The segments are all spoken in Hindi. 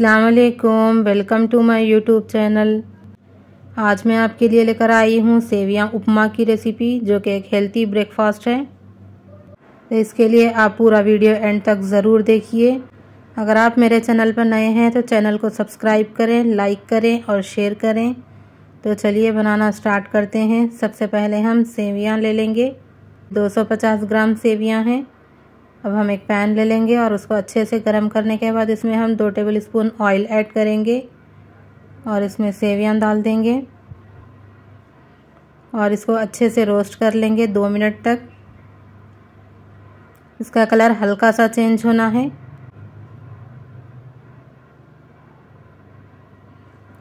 अस्सलाम वालेकुम welcome to my YouTube channel आज मैं आपके लिए लेकर आई हूँ सेवियाँ उपमा की रेसिपी जो कि एक हेल्थी ब्रेकफास्ट है तो इसके लिए आप पूरा वीडियो एंड तक ज़रूर देखिए अगर आप मेरे चैनल पर नए हैं तो चैनल को सब्सक्राइब करें लाइक करें और शेयर करें तो चलिए बनाना स्टार्ट करते हैं सबसे पहले हम सेवियाँ ले लेंगे 250 ग्राम सेवियाँ हैं अब हम एक पैन ले लेंगे और उसको अच्छे से गर्म करने के बाद इसमें हम दो टेबल स्पून ऑयल ऐड करेंगे और इसमें सेवियाँ डाल देंगे और इसको अच्छे से रोस्ट कर लेंगे दो मिनट तक इसका कलर हल्का सा चेंज होना है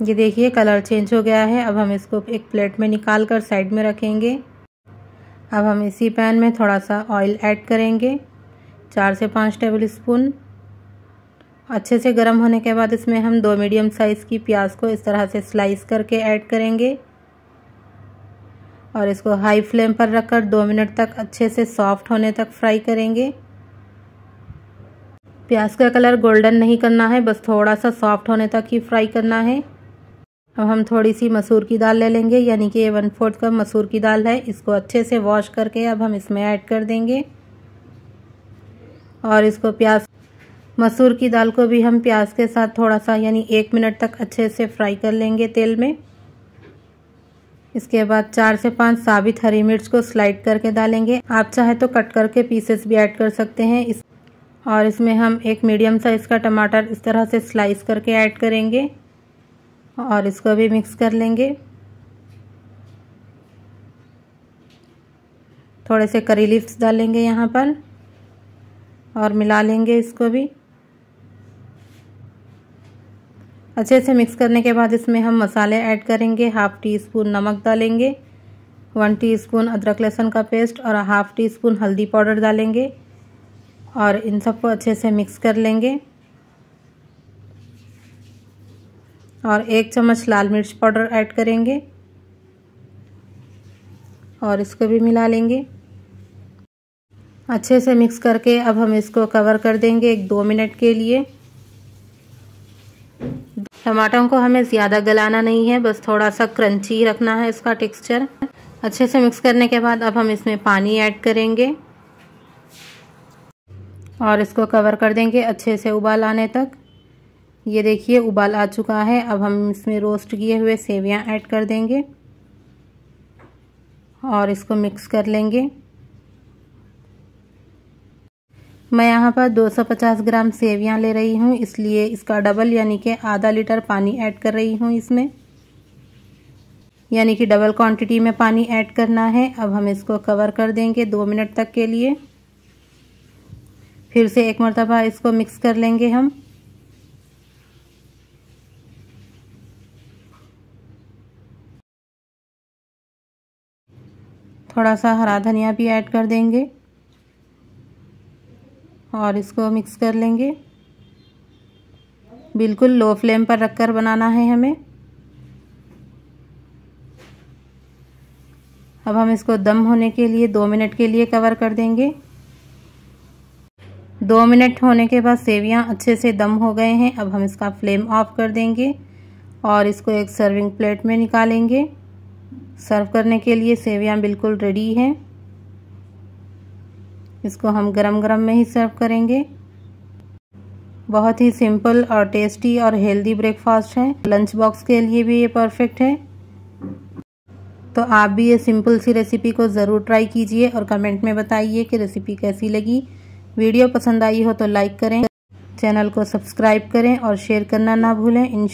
ये देखिए कलर चेंज हो गया है अब हम इसको एक प्लेट में निकाल कर साइड में रखेंगे अब हम इसी पैन में थोड़ा सा ऑयल ऐड करेंगे चार से पाँच टेबल स्पून अच्छे से गर्म होने के बाद इसमें हम दो मीडियम साइज़ की प्याज को इस तरह से स्लाइस करके ऐड करेंगे और इसको हाई फ्लेम पर रखकर दो मिनट तक अच्छे से सॉफ्ट होने तक फ्राई करेंगे प्याज का कलर गोल्डन नहीं करना है बस थोड़ा सा सॉफ्ट होने तक ही फ्राई करना है अब हम थोड़ी सी मसूर की दाल ले लेंगे यानी कि ये वन फोर्थ कप मसूर की दाल है इसको अच्छे से वॉश करके अब हम इसमें ऐड कर देंगे और इसको प्याज मसूर की दाल को भी हम प्याज के साथ थोड़ा सा यानी एक मिनट तक अच्छे से फ्राई कर लेंगे तेल में इसके बाद चार से पांच साबित हरी मिर्च को स्लाइड करके डालेंगे आप चाहे तो कट करके पीसेस भी ऐड कर सकते हैं इस और इसमें हम एक मीडियम साइज़ का टमाटर इस तरह से स्लाइस करके ऐड करेंगे और इसको भी मिक्स कर लेंगे थोड़े से करी लिप्स डालेंगे यहाँ पर और मिला लेंगे इसको भी अच्छे से मिक्स करने के बाद इसमें हम मसाले ऐड करेंगे हाफ टी स्पून नमक डालेंगे वन टी स्पून अदरक लहसुन का पेस्ट और हाफ टी स्पून हल्दी पाउडर डालेंगे और इन सबको अच्छे से मिक्स कर लेंगे और एक चम्मच लाल मिर्च पाउडर ऐड करेंगे और इसको भी मिला लेंगे अच्छे से मिक्स करके अब हम इसको कवर कर देंगे एक दो मिनट के लिए टमाटरों को हमें ज़्यादा गलाना नहीं है बस थोड़ा सा क्रंची रखना है इसका टेक्सचर अच्छे से मिक्स करने के बाद अब हम इसमें पानी ऐड करेंगे और इसको कवर कर देंगे अच्छे से उबाल आने तक ये देखिए उबाल आ चुका है अब हम इसमें रोस्ट किए हुए सेवियाँ ऐड कर देंगे और इसको मिक्स कर लेंगे मैं यहाँ पर 250 ग्राम सेवियाँ ले रही हूँ इसलिए इसका डबल यानी कि आधा लीटर पानी ऐड कर रही हूँ इसमें यानी कि डबल क्वांटिटी में पानी ऐड करना है अब हम इसको कवर कर देंगे दो मिनट तक के लिए फिर से एक मरतबा इसको मिक्स कर लेंगे हम थोड़ा सा हरा धनिया भी ऐड कर देंगे और इसको मिक्स कर लेंगे बिल्कुल लो फ्लेम पर रखकर बनाना है हमें अब हम इसको दम होने के लिए दो मिनट के लिए कवर कर देंगे दो मिनट होने के बाद सेवियाँ अच्छे से दम हो गए हैं अब हम इसका फ्लेम ऑफ कर देंगे और इसको एक सर्विंग प्लेट में निकालेंगे सर्व करने के लिए सेवियाँ बिल्कुल रेडी हैं इसको हम गरम गरम में ही सर्व करेंगे बहुत ही सिंपल और टेस्टी और हेल्दी ब्रेकफास्ट है लंच बॉक्स के लिए भी ये परफेक्ट है तो आप भी ये सिंपल सी रेसिपी को ज़रूर ट्राई कीजिए और कमेंट में बताइए कि रेसिपी कैसी लगी वीडियो पसंद आई हो तो लाइक करें चैनल को सब्सक्राइब करें और शेयर करना ना भूलें इन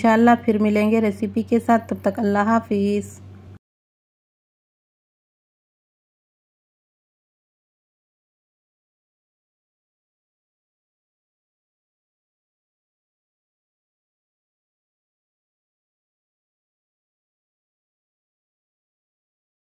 फिर मिलेंगे रेसिपी के साथ तब तक अल्लाह हाफिज़